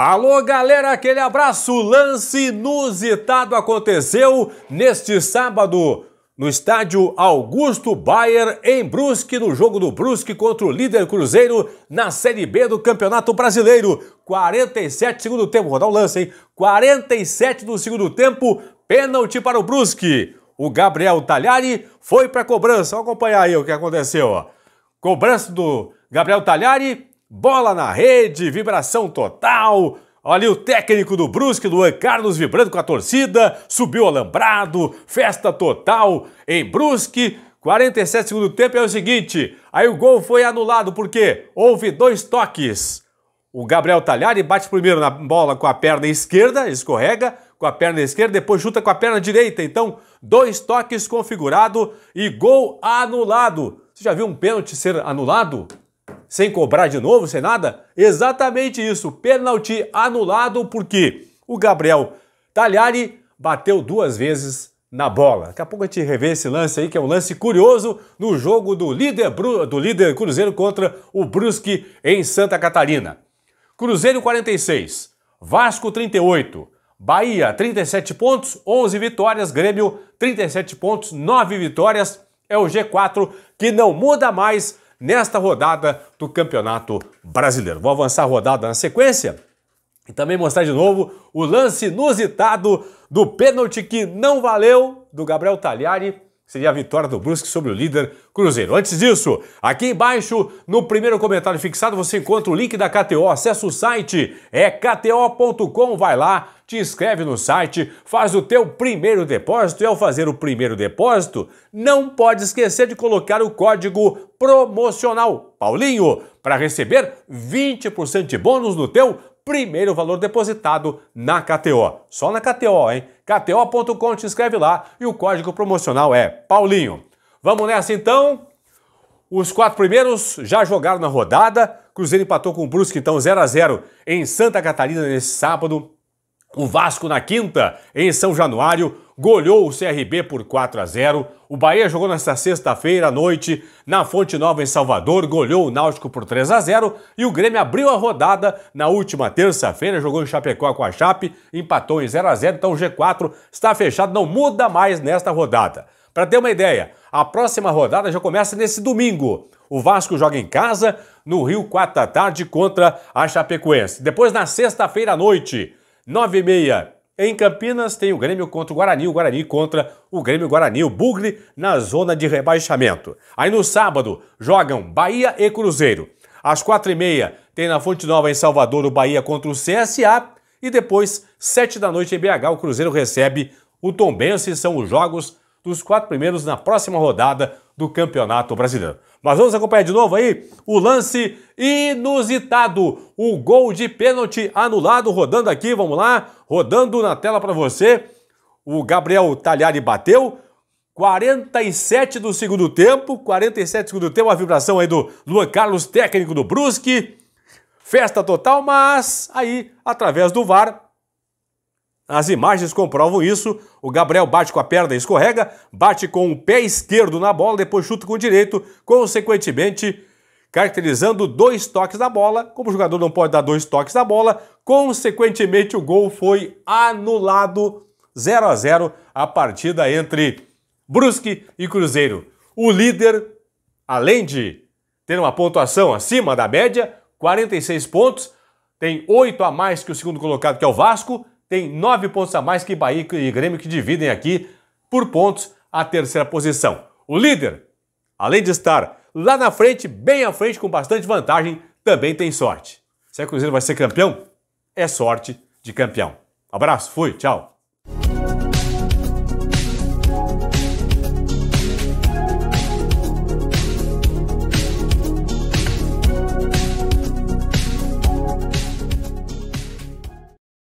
Alô, galera, aquele abraço. Lance inusitado aconteceu neste sábado no estádio Augusto Bayer, em Brusque, no jogo do Brusque contra o líder Cruzeiro na Série B do Campeonato Brasileiro. 47 segundo tempo, vou dar um lance, hein? 47 do segundo tempo, pênalti para o Brusque. O Gabriel Talhari foi para a cobrança. Vamos acompanhar aí o que aconteceu. Cobrança do Gabriel Talhari, Bola na rede, vibração total. Olha o técnico do Brusque, Luan Carlos, vibrando com a torcida, subiu o alambrado, festa total em Brusque. 47 segundo tempo é o seguinte, aí o gol foi anulado porque houve dois toques. O Gabriel Talhari bate primeiro na bola com a perna esquerda, escorrega com a perna esquerda, depois chuta com a perna direita. Então, dois toques configurado e gol anulado. Você já viu um pênalti ser anulado? sem cobrar de novo, sem nada? Exatamente isso, pênalti anulado porque o Gabriel Talhari bateu duas vezes na bola. Daqui a pouco a gente revê esse lance aí, que é um lance curioso no jogo do líder, do líder Cruzeiro contra o Brusque em Santa Catarina. Cruzeiro 46, Vasco 38, Bahia 37 pontos, 11 vitórias, Grêmio 37 pontos, 9 vitórias. É o G4 que não muda mais nesta rodada do Campeonato Brasileiro. Vou avançar a rodada na sequência e também mostrar de novo o lance inusitado do pênalti que não valeu do Gabriel Talhari seria a vitória do Brusque sobre o líder Cruzeiro. Antes disso, aqui embaixo, no primeiro comentário fixado, você encontra o link da KTO. Acesse o site, é kto.com, vai lá, te inscreve no site, faz o teu primeiro depósito e ao fazer o primeiro depósito, não pode esquecer de colocar o código promocional Paulinho para receber 20% de bônus no teu primeiro valor depositado na KTO. Só na KTO, hein? KTO.com te inscreve lá e o código promocional é Paulinho. Vamos nessa então? Os quatro primeiros já jogaram na rodada. Cruzeiro empatou com o Brusque então 0 a 0 em Santa Catarina nesse sábado. O Vasco na quinta, em São Januário, golhou o CRB por 4 a 0. O Bahia jogou nesta sexta-feira à noite na Fonte Nova em Salvador, golhou o Náutico por 3 a 0 e o Grêmio abriu a rodada na última terça-feira, jogou em Chapecó com a Chape, empatou em 0 a 0. Então o G4 está fechado, não muda mais nesta rodada. Para ter uma ideia, a próxima rodada já começa nesse domingo. O Vasco joga em casa no Rio 4 da tarde contra a Chapecoense. Depois na sexta-feira à noite, 9 e meia. Em Campinas tem o Grêmio contra o Guarani, o Guarani contra o Grêmio Guarani, o Bugre na zona de rebaixamento. Aí no sábado jogam Bahia e Cruzeiro. Às quatro e meia tem na Fonte Nova em Salvador o Bahia contra o CSA e depois sete da noite em BH o Cruzeiro recebe o Tombense. São os jogos dos quatro primeiros na próxima rodada do Campeonato Brasileiro. Mas vamos acompanhar de novo aí o lance inusitado, o gol de pênalti anulado, rodando aqui, vamos lá, rodando na tela para você. O Gabriel Talhari bateu, 47 do segundo tempo, 47 do segundo tempo, a vibração aí do Luan Carlos, técnico do Brusque. Festa total, mas aí, através do VAR, as imagens comprovam isso. O Gabriel bate com a perna, escorrega, bate com o pé esquerdo na bola, depois chuta com o direito, consequentemente caracterizando dois toques na bola. Como o jogador não pode dar dois toques na bola, consequentemente o gol foi anulado. 0 a 0 a partida entre Brusque e Cruzeiro. O líder, além de ter uma pontuação acima da média, 46 pontos, tem 8 a mais que o segundo colocado, que é o Vasco, tem nove pontos a mais que Bahia e Grêmio, que dividem aqui por pontos a terceira posição. O líder, além de estar lá na frente, bem à frente, com bastante vantagem, também tem sorte. Será é que o Cruzeiro vai ser campeão? É sorte de campeão. Abraço, fui, tchau.